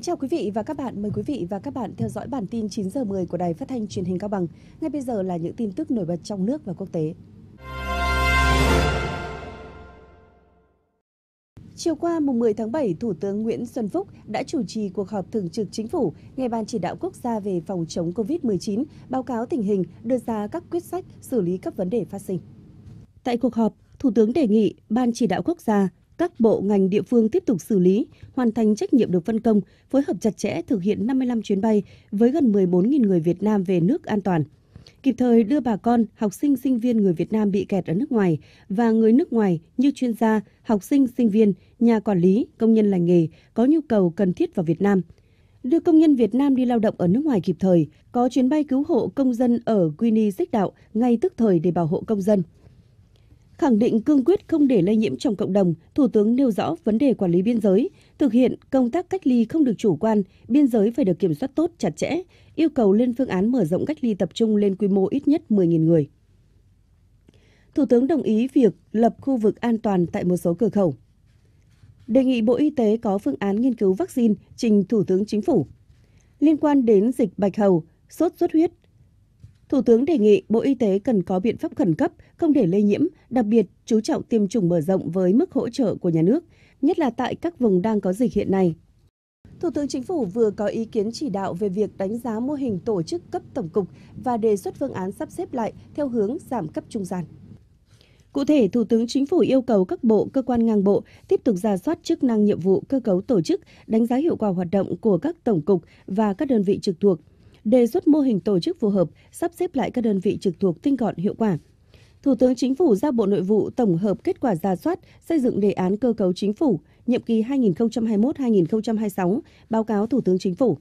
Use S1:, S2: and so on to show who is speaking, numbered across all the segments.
S1: Kính chào quý vị và các bạn, mời quý vị và các bạn theo dõi bản tin 9 giờ 10 của Đài Phát thanh Truyền hình Cao Bằng. Ngay bây giờ là những tin tức nổi bật trong nước và quốc tế. Chiều qua mùng 10 tháng 7, Thủ tướng Nguyễn Xuân Phúc đã chủ trì cuộc họp thường trực chính phủ, nghe ban chỉ đạo quốc gia về phòng chống COVID-19, báo cáo tình hình, đưa ra các quyết sách xử lý các vấn đề phát sinh. Tại cuộc họp, Thủ tướng đề nghị Ban chỉ đạo quốc gia các bộ ngành địa phương tiếp tục xử lý, hoàn thành trách nhiệm được phân công, phối hợp chặt chẽ thực hiện 55 chuyến bay với gần 14.000 người Việt Nam về nước an toàn. Kịp thời đưa bà con, học sinh, sinh viên người Việt Nam bị kẹt ở nước ngoài và người nước ngoài như chuyên gia, học sinh, sinh viên, nhà quản lý, công nhân lành nghề có nhu cầu cần thiết vào Việt Nam. Đưa công nhân Việt Nam đi lao động ở nước ngoài kịp thời, có chuyến bay cứu hộ công dân ở Guinea Xích Đạo ngay tức thời để bảo hộ công dân. Khẳng định cương quyết không để lây nhiễm trong cộng đồng, Thủ tướng nêu rõ vấn đề quản lý biên giới, thực hiện công tác cách ly không được chủ quan, biên giới phải được kiểm soát tốt, chặt chẽ, yêu cầu lên phương án mở rộng cách ly tập trung lên quy mô ít nhất 10.000 người. Thủ tướng đồng ý việc lập khu vực an toàn tại một số cửa khẩu. Đề nghị Bộ Y tế có phương án nghiên cứu vaccine trình Thủ tướng Chính phủ. Liên quan đến dịch bạch hầu, sốt xuất huyết, Thủ tướng đề nghị Bộ Y tế cần có biện pháp khẩn cấp, không để lây nhiễm, đặc biệt chú trọng tiêm chủng mở rộng với mức hỗ trợ của nhà nước, nhất là tại các vùng đang có dịch hiện nay. Thủ tướng Chính phủ vừa có ý kiến chỉ đạo về việc đánh giá mô hình tổ chức cấp tổng cục và đề xuất phương án sắp xếp lại theo hướng giảm cấp trung gian. Cụ thể, Thủ tướng Chính phủ yêu cầu các bộ, cơ quan ngang bộ tiếp tục ra soát chức năng nhiệm vụ cơ cấu tổ chức, đánh giá hiệu quả hoạt động của các tổng cục và các đơn vị trực thuộc, đề xuất mô hình tổ chức phù hợp, sắp xếp lại các đơn vị trực thuộc tinh gọn hiệu quả. Thủ tướng Chính phủ giao Bộ Nội vụ tổng hợp kết quả ra soát, xây dựng đề án cơ cấu chính phủ nhiệm kỳ 2021-2026, báo cáo Thủ tướng Chính phủ.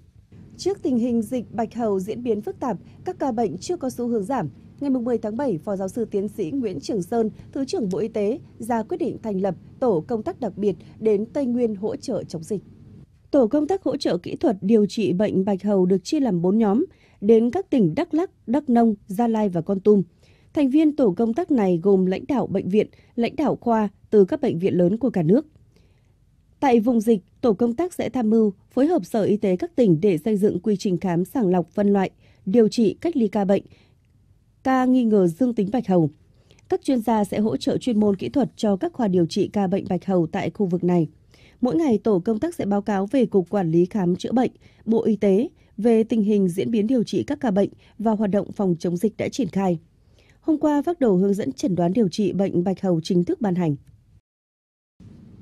S1: Trước tình hình dịch bạch hầu diễn biến phức tạp, các ca bệnh chưa có xu hướng giảm, ngày 10 tháng 7, Phó giáo sư tiến sĩ Nguyễn Trường Sơn, Thứ trưởng Bộ Y tế ra quyết định thành lập tổ công tác đặc biệt đến Tây Nguyên hỗ trợ chống dịch. Tổ công tác hỗ trợ kỹ thuật điều trị bệnh bạch hầu được chia làm 4 nhóm đến các tỉnh Đắk Lắc, Đắk Nông, Gia Lai và Con Tum. Thành viên tổ công tác này gồm lãnh đạo bệnh viện, lãnh đạo khoa từ các bệnh viện lớn của cả nước. Tại vùng dịch, tổ công tác sẽ tham mưu phối hợp Sở Y tế các tỉnh để xây dựng quy trình khám sàng lọc phân loại, điều trị cách ly ca bệnh, ca nghi ngờ dương tính bạch hầu. Các chuyên gia sẽ hỗ trợ chuyên môn kỹ thuật cho các khoa điều trị ca bệnh bạch hầu tại khu vực này. Mỗi ngày, tổ công tác sẽ báo cáo về Cục Quản lý Khám chữa bệnh, Bộ Y tế về tình hình diễn biến điều trị các ca bệnh và hoạt động phòng chống dịch đã triển khai. Hôm qua, phát đầu hướng dẫn chẩn đoán điều trị bệnh bạch hầu chính thức ban hành.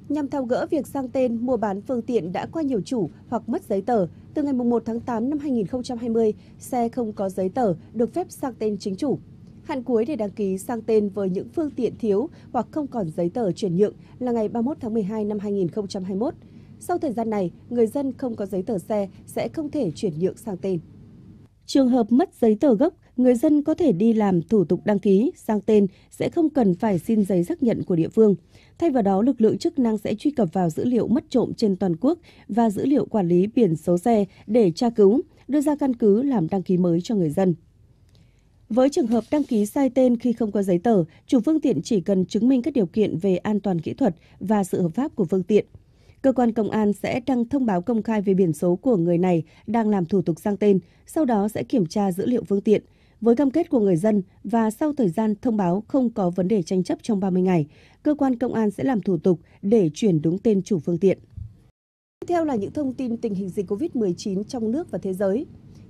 S1: Nhằm thao gỡ việc sang tên, mua bán phương tiện đã qua nhiều chủ hoặc mất giấy tờ, từ ngày 1 tháng 8 năm 2020, xe không có giấy tờ được phép sang tên chính chủ. Hạn cuối để đăng ký sang tên với những phương tiện thiếu hoặc không còn giấy tờ chuyển nhượng là ngày 31 tháng 12 năm 2021. Sau thời gian này, người dân không có giấy tờ xe sẽ không thể chuyển nhượng sang tên. Trường hợp mất giấy tờ gốc, người dân có thể đi làm thủ tục đăng ký, sang tên, sẽ không cần phải xin giấy xác nhận của địa phương. Thay vào đó, lực lượng chức năng sẽ truy cập vào dữ liệu mất trộm trên toàn quốc và dữ liệu quản lý biển số xe để tra cứu, đưa ra căn cứ làm đăng ký mới cho người dân. Với trường hợp đăng ký sai tên khi không có giấy tờ, chủ phương tiện chỉ cần chứng minh các điều kiện về an toàn kỹ thuật và sự hợp pháp của phương tiện. Cơ quan công an sẽ đăng thông báo công khai về biển số của người này đang làm thủ tục sang tên, sau đó sẽ kiểm tra dữ liệu phương tiện. Với cam kết của người dân và sau thời gian thông báo không có vấn đề tranh chấp trong 30 ngày, cơ quan công an sẽ làm thủ tục để chuyển đúng tên chủ phương tiện. Tiếp theo là những thông tin tình hình dịch COVID-19 trong nước và thế giới.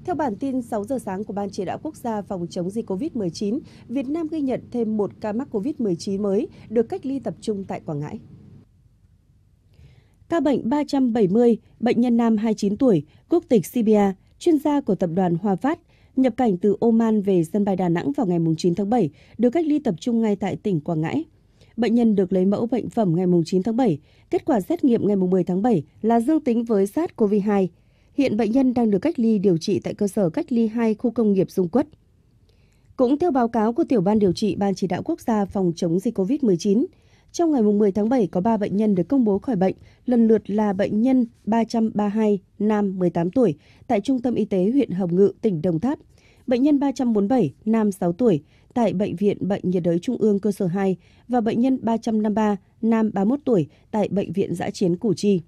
S1: Theo bản tin 6 giờ sáng của Ban Chỉ đạo Quốc gia phòng chống dịch COVID-19, Việt Nam ghi nhận thêm một ca mắc COVID-19 mới được cách ly tập trung tại Quảng Ngãi. Ca bệnh 370, bệnh nhân nam 29 tuổi, quốc tịch Sibia, chuyên gia của tập đoàn Hòa Phát, nhập cảnh từ Oman về sân bay Đà Nẵng vào ngày 9 tháng 7, được cách ly tập trung ngay tại tỉnh Quảng Ngãi. Bệnh nhân được lấy mẫu bệnh phẩm ngày 9 tháng 7, kết quả xét nghiệm ngày 10 tháng 7 là dương tính với SARS-CoV-2. Hiện bệnh nhân đang được cách ly điều trị tại cơ sở cách ly 2 khu công nghiệp Dung Quất. Cũng theo báo cáo của Tiểu ban điều trị Ban chỉ đạo quốc gia phòng chống dịch COVID-19, trong ngày 10 tháng 7 có 3 bệnh nhân được công bố khỏi bệnh, lần lượt là bệnh nhân 332, nam 18 tuổi, tại Trung tâm Y tế huyện Hồng Ngự, tỉnh Đồng Tháp, bệnh nhân 347, nam 6 tuổi, tại Bệnh viện Bệnh nhiệt đới Trung ương cơ sở 2 và bệnh nhân 353, nam 31 tuổi, tại Bệnh viện giã chiến Củ Chi.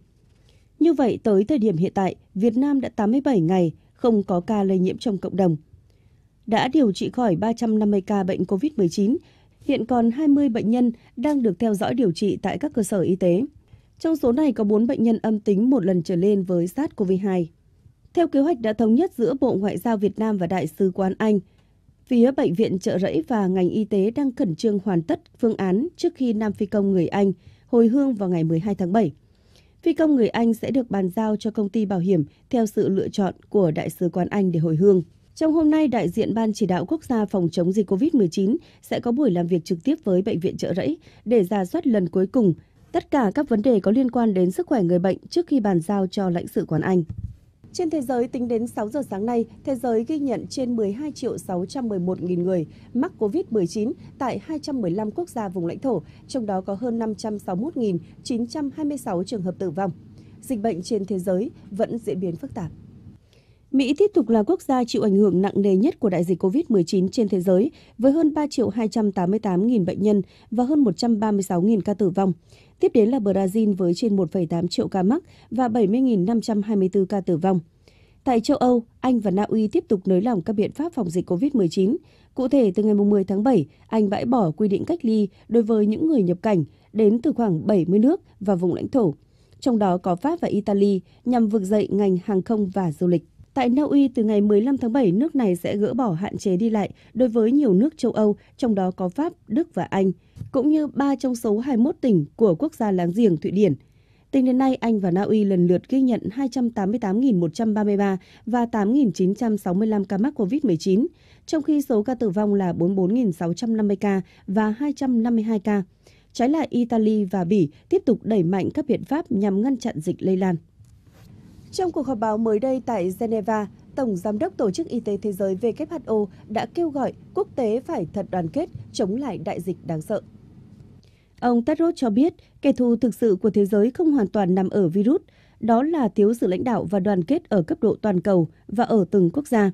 S1: Như vậy, tới thời điểm hiện tại, Việt Nam đã 87 ngày không có ca lây nhiễm trong cộng đồng. Đã điều trị khỏi 350 ca bệnh COVID-19, hiện còn 20 bệnh nhân đang được theo dõi điều trị tại các cơ sở y tế. Trong số này có 4 bệnh nhân âm tính một lần trở lên với SARS-CoV-2. Theo kế hoạch đã thống nhất giữa Bộ Ngoại giao Việt Nam và Đại sứ quán Anh, phía Bệnh viện Trợ Rẫy và ngành y tế đang khẩn trương hoàn tất phương án trước khi Nam Phi Công người Anh hồi hương vào ngày 12 tháng 7. Phi công người Anh sẽ được bàn giao cho công ty bảo hiểm theo sự lựa chọn của Đại sứ quán Anh để hồi hương. Trong hôm nay, đại diện Ban Chỉ đạo Quốc gia phòng chống dịch COVID-19 sẽ có buổi làm việc trực tiếp với Bệnh viện Trợ Rẫy để ra soát lần cuối cùng tất cả các vấn đề có liên quan đến sức khỏe người bệnh trước khi bàn giao cho lãnh sự quán Anh. Trên thế giới, tính đến 6 giờ sáng nay, thế giới ghi nhận trên 12 triệu 611 nghìn người mắc COVID-19 tại 215 quốc gia vùng lãnh thổ, trong đó có hơn 561.926 trường hợp tử vong. Dịch bệnh trên thế giới vẫn diễn biến phức tạp. Mỹ tiếp tục là quốc gia chịu ảnh hưởng nặng nề nhất của đại dịch COVID-19 trên thế giới, với hơn 3 triệu 288.000 bệnh nhân và hơn 136.000 ca tử vong. Tiếp đến là Brazil với trên 1,8 triệu ca mắc và 70.524 ca tử vong. Tại châu Âu, Anh và Na Uy tiếp tục nới lỏng các biện pháp phòng dịch COVID-19. Cụ thể, từ ngày 10 tháng 7, Anh bãi bỏ quy định cách ly đối với những người nhập cảnh đến từ khoảng 70 nước và vùng lãnh thổ, trong đó có Pháp và Italy, nhằm vực dậy ngành hàng không và du lịch. Tại Na Uy, từ ngày 15 tháng 7, nước này sẽ gỡ bỏ hạn chế đi lại đối với nhiều nước châu Âu, trong đó có Pháp, Đức và Anh, cũng như ba trong số 21 tỉnh của quốc gia láng giềng Thụy Điển. Tính đến nay, Anh và Na Uy lần lượt ghi nhận 288.133 và 8.965 ca mắc COVID-19, trong khi số ca tử vong là 44.650 ca và 252 ca. Trái lại, Italy và Bỉ tiếp tục đẩy mạnh các biện pháp nhằm ngăn chặn dịch lây lan. Trong cuộc họp báo mới đây tại Geneva, Tổng Giám đốc Tổ chức Y tế Thế giới WHO đã kêu gọi quốc tế phải thật đoàn kết chống lại đại dịch đáng sợ. Ông Tedros cho biết, kẻ thù thực sự của thế giới không hoàn toàn nằm ở virus, đó là thiếu sự lãnh đạo và đoàn kết ở cấp độ toàn cầu và ở từng quốc gia.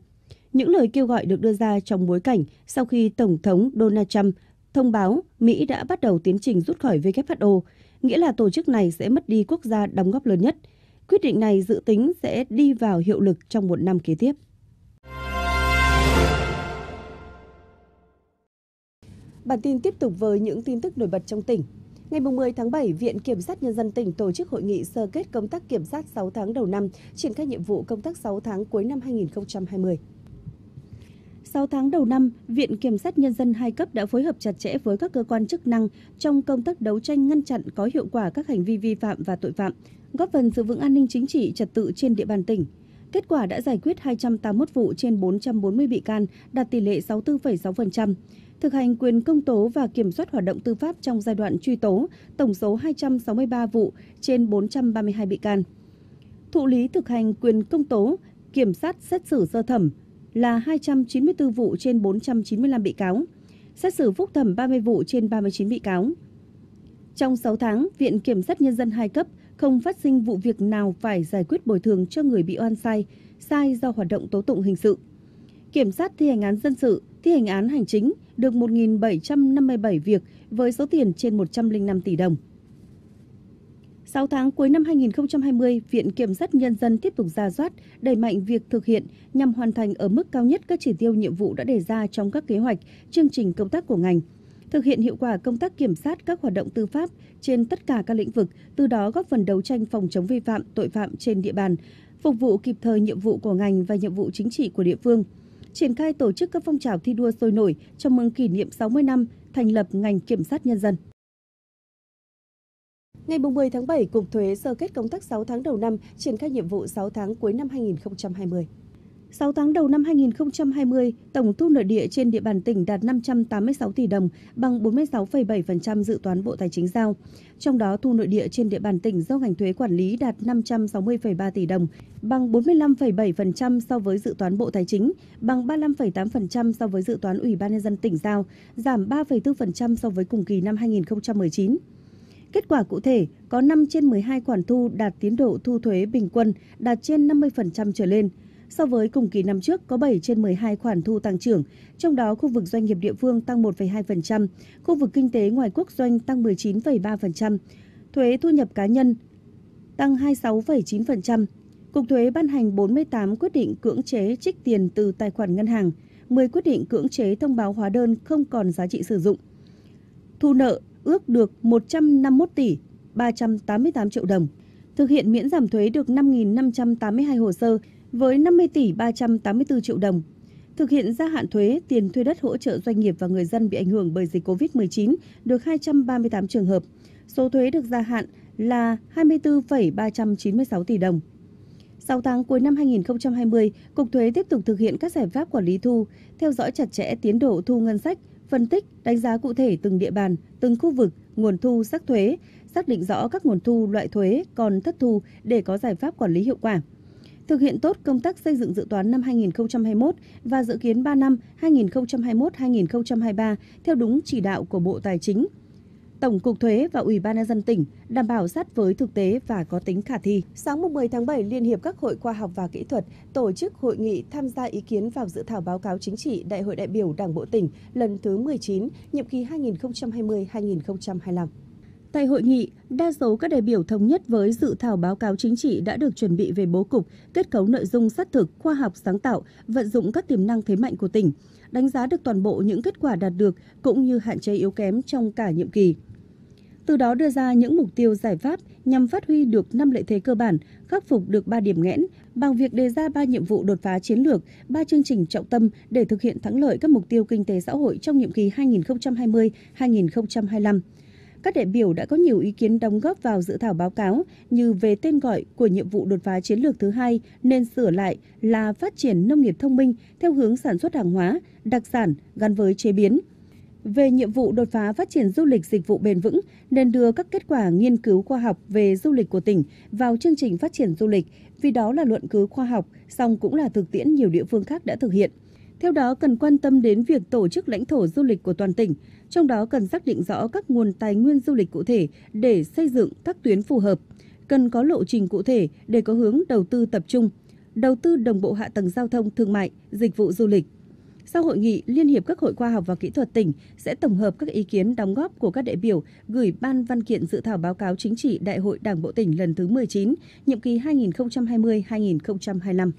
S1: Những lời kêu gọi được đưa ra trong bối cảnh sau khi Tổng thống Donald Trump thông báo Mỹ đã bắt đầu tiến trình rút khỏi WHO, nghĩa là tổ chức này sẽ mất đi quốc gia đóng góp lớn nhất – Quyết định này dự tính sẽ đi vào hiệu lực trong một năm kế tiếp. Bản tin tiếp tục với những tin tức nổi bật trong tỉnh. Ngày 10 tháng 7, Viện Kiểm sát Nhân dân tỉnh tổ chức hội nghị sơ kết công tác kiểm sát 6 tháng đầu năm, triển khai nhiệm vụ công tác 6 tháng cuối năm 2020. 6 tháng đầu năm, Viện Kiểm sát Nhân dân hai cấp đã phối hợp chặt chẽ với các cơ quan chức năng trong công tác đấu tranh ngăn chặn có hiệu quả các hành vi vi phạm và tội phạm, góp phần giữ vững an ninh chính trị trật tự trên địa bàn tỉnh. Kết quả đã giải quyết 281 vụ trên 440 bị can, đạt tỷ lệ 64,6%. Thực hành quyền công tố và kiểm soát hoạt động tư pháp trong giai đoạn truy tố, tổng số 263 vụ trên 432 bị can. Thụ lý thực hành quyền công tố, kiểm sát xét xử sơ thẩm là 294 vụ trên 495 bị cáo, xét xử phúc thẩm 30 vụ trên 39 bị cáo. Trong 6 tháng, Viện Kiểm sát Nhân dân 2 cấp – không phát sinh vụ việc nào phải giải quyết bồi thường cho người bị oan sai, sai do hoạt động tố tụng hình sự. Kiểm sát thi hành án dân sự, thi hành án hành chính được 1.757 việc với số tiền trên 105 tỷ đồng. 6 tháng cuối năm 2020, Viện Kiểm sát Nhân dân tiếp tục ra soát, đẩy mạnh việc thực hiện nhằm hoàn thành ở mức cao nhất các chỉ tiêu nhiệm vụ đã đề ra trong các kế hoạch, chương trình công tác của ngành – thực hiện hiệu quả công tác kiểm soát các hoạt động tư pháp trên tất cả các lĩnh vực, từ đó góp phần đấu tranh phòng chống vi phạm, tội phạm trên địa bàn, phục vụ kịp thời nhiệm vụ của ngành và nhiệm vụ chính trị của địa phương. Triển khai tổ chức các phong trào thi đua sôi nổi chào mừng kỷ niệm 60 năm thành lập ngành kiểm sát nhân dân. Ngày 10 tháng 7, Cục Thuế sơ kết công tác 6 tháng đầu năm, triển khai nhiệm vụ 6 tháng cuối năm 2020. 6 tháng đầu năm 2020, tổng thu nội địa trên địa bàn tỉnh đạt 586 tỷ đồng, bằng 46,7% dự toán Bộ Tài chính giao. Trong đó, thu nội địa trên địa bàn tỉnh do ngành thuế quản lý đạt 560,3 tỷ đồng, bằng 45,7% so với dự toán Bộ Tài chính, bằng 35,8% so với dự toán Ủy ban nhân dân tỉnh giao, giảm 3,4% so với cùng kỳ năm 2019. Kết quả cụ thể, có 5 trên 12 khoản thu đạt tiến độ thu thuế bình quân đạt trên 50% trở lên – So với cùng kỳ năm trước, có 7 trên 12 khoản thu tăng trưởng, trong đó khu vực doanh nghiệp địa phương tăng 1,2%, khu vực kinh tế ngoài quốc doanh tăng 19,3%, thuế thu nhập cá nhân tăng 26,9%. Cục thuế ban hành 48 quyết định cưỡng chế trích tiền từ tài khoản ngân hàng, 10 quyết định cưỡng chế thông báo hóa đơn không còn giá trị sử dụng. Thu nợ ước được 151 tỷ 388 triệu đồng. Thực hiện miễn giảm thuế được 5.582 hồ sơ, với 50 tỷ 384 triệu đồng. Thực hiện gia hạn thuế, tiền thuê đất hỗ trợ doanh nghiệp và người dân bị ảnh hưởng bởi dịch COVID-19 được 238 trường hợp. Số thuế được gia hạn là 24,396 tỷ đồng. 6 tháng cuối năm 2020, Cục Thuế tiếp tục thực hiện các giải pháp quản lý thu, theo dõi chặt chẽ tiến độ thu ngân sách, phân tích, đánh giá cụ thể từng địa bàn, từng khu vực, nguồn thu, sắc thuế, xác định rõ các nguồn thu, loại thuế còn thất thu để có giải pháp quản lý hiệu quả thực hiện tốt công tác xây dựng dự toán năm 2021 và dự kiến 3 năm 2021-2023 theo đúng chỉ đạo của Bộ Tài chính. Tổng cục thuế và Ủy ban nhân dân tỉnh đảm bảo sát với thực tế và có tính khả thi. Sáng 10 tháng 7, Liên hiệp các hội khoa học và kỹ thuật tổ chức hội nghị tham gia ý kiến vào dự thảo báo cáo chính trị Đại hội đại biểu Đảng bộ tỉnh lần thứ 19, nhiệm kỳ 2020-2025. Tại hội nghị, đa số các đại biểu thống nhất với dự thảo báo cáo chính trị đã được chuẩn bị về bố cục, kết cấu nội dung sát thực, khoa học sáng tạo, vận dụng các tiềm năng thế mạnh của tỉnh, đánh giá được toàn bộ những kết quả đạt được cũng như hạn chế yếu kém trong cả nhiệm kỳ. Từ đó đưa ra những mục tiêu giải pháp nhằm phát huy được năm lợi thế cơ bản, khắc phục được 3 điểm nghẽn bằng việc đề ra 3 nhiệm vụ đột phá chiến lược, 3 chương trình trọng tâm để thực hiện thắng lợi các mục tiêu kinh tế xã hội trong nhiệm kỳ 2020-2025 các đại biểu đã có nhiều ý kiến đóng góp vào dự thảo báo cáo như về tên gọi của nhiệm vụ đột phá chiến lược thứ hai nên sửa lại là phát triển nông nghiệp thông minh theo hướng sản xuất hàng hóa, đặc sản gắn với chế biến. Về nhiệm vụ đột phá phát triển du lịch dịch vụ bền vững nên đưa các kết quả nghiên cứu khoa học về du lịch của tỉnh vào chương trình phát triển du lịch vì đó là luận cứ khoa học, song cũng là thực tiễn nhiều địa phương khác đã thực hiện – theo đó, cần quan tâm đến việc tổ chức lãnh thổ du lịch của toàn tỉnh, trong đó cần xác định rõ các nguồn tài nguyên du lịch cụ thể để xây dựng các tuyến phù hợp. Cần có lộ trình cụ thể để có hướng đầu tư tập trung, đầu tư đồng bộ hạ tầng giao thông, thương mại, dịch vụ du lịch. Sau hội nghị, Liên hiệp các hội khoa học và kỹ thuật tỉnh sẽ tổng hợp các ý kiến đóng góp của các đại biểu gửi ban văn kiện dự thảo báo cáo chính trị Đại hội Đảng bộ tỉnh lần thứ 19, nhiệm kỳ 2020-2025.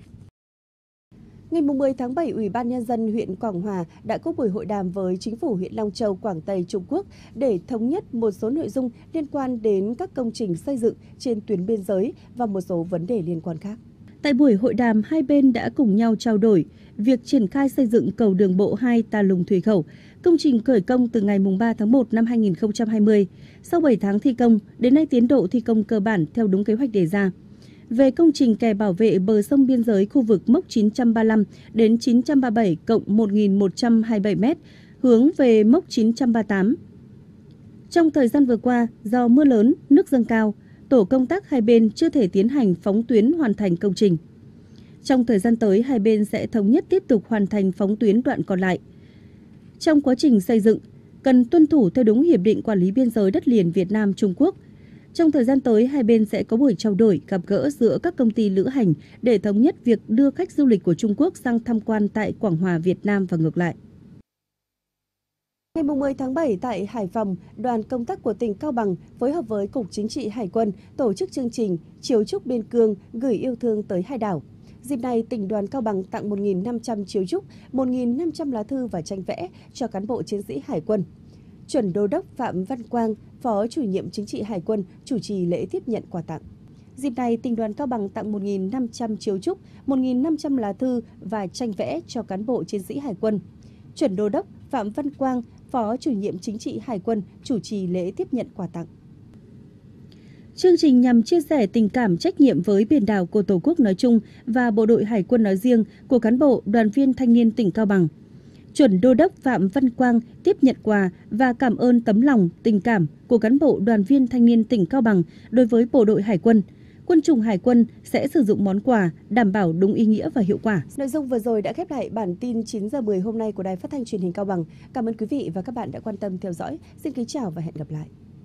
S1: Ngày 10 tháng 7, Ủy ban Nhân dân huyện Quảng Hòa đã có buổi hội đàm với Chính phủ huyện Long Châu, Quảng Tây, Trung Quốc để thống nhất một số nội dung liên quan đến các công trình xây dựng trên tuyến biên giới và một số vấn đề liên quan khác. Tại buổi hội đàm, hai bên đã cùng nhau trao đổi việc triển khai xây dựng cầu đường bộ 2 Tà Lùng Thủy Khẩu. Công trình khởi công từ ngày 3 tháng 1 năm 2020. Sau 7 tháng thi công, đến nay tiến độ thi công cơ bản theo đúng kế hoạch đề ra về công trình kè bảo vệ bờ sông biên giới khu vực mốc 935 đến 937 cộng 1.127 m hướng về mốc 938. Trong thời gian vừa qua, do mưa lớn, nước dâng cao, tổ công tác hai bên chưa thể tiến hành phóng tuyến hoàn thành công trình. Trong thời gian tới, hai bên sẽ thống nhất tiếp tục hoàn thành phóng tuyến đoạn còn lại. Trong quá trình xây dựng, cần tuân thủ theo đúng Hiệp định Quản lý Biên giới đất liền Việt Nam-Trung Quốc – trong thời gian tới, hai bên sẽ có buổi trao đổi, gặp gỡ giữa các công ty lữ hành để thống nhất việc đưa khách du lịch của Trung Quốc sang tham quan tại Quảng Hòa, Việt Nam và ngược lại. Ngày 10 tháng 7 tại Hải Phòng, đoàn công tác của tỉnh Cao Bằng phối hợp với Cục Chính trị Hải quân tổ chức chương trình Chiếu trúc biên cương gửi yêu thương tới hai đảo. Dịp này, tỉnh đoàn Cao Bằng tặng 1.500 chiếu trúc, 1.500 lá thư và tranh vẽ cho cán bộ chiến sĩ Hải quân. Chuẩn Đô đốc Phạm Văn Quang, Phó Chủ nhiệm Chính trị Hải quân, chủ trì lễ tiếp nhận quà tặng. Dịp này, tỉnh đoàn Cao Bằng tặng 1.500 chiếu trúc, 1.500 lá thư và tranh vẽ cho cán bộ chiến sĩ Hải quân. Chuẩn Đô đốc Phạm Văn Quang, Phó Chủ nhiệm Chính trị Hải quân, chủ trì lễ tiếp nhận quà tặng. Chương trình nhằm chia sẻ tình cảm trách nhiệm với biển đảo của Tổ quốc nói chung và Bộ đội Hải quân nói riêng của cán bộ, đoàn viên thanh niên tỉnh Cao Bằng chuẩn đô đốc Phạm Văn Quang tiếp nhận quà và cảm ơn tấm lòng, tình cảm của cán bộ đoàn viên thanh niên tỉnh Cao Bằng đối với bộ đội Hải quân. Quân chủng Hải quân sẽ sử dụng món quà đảm bảo đúng ý nghĩa và hiệu quả. Nội dung vừa rồi đã khép lại bản tin 9 giờ 10 hôm nay của Đài Phát thanh Truyền hình Cao Bằng. Cảm ơn quý vị và các bạn đã quan tâm theo dõi. Xin kính chào và hẹn gặp lại.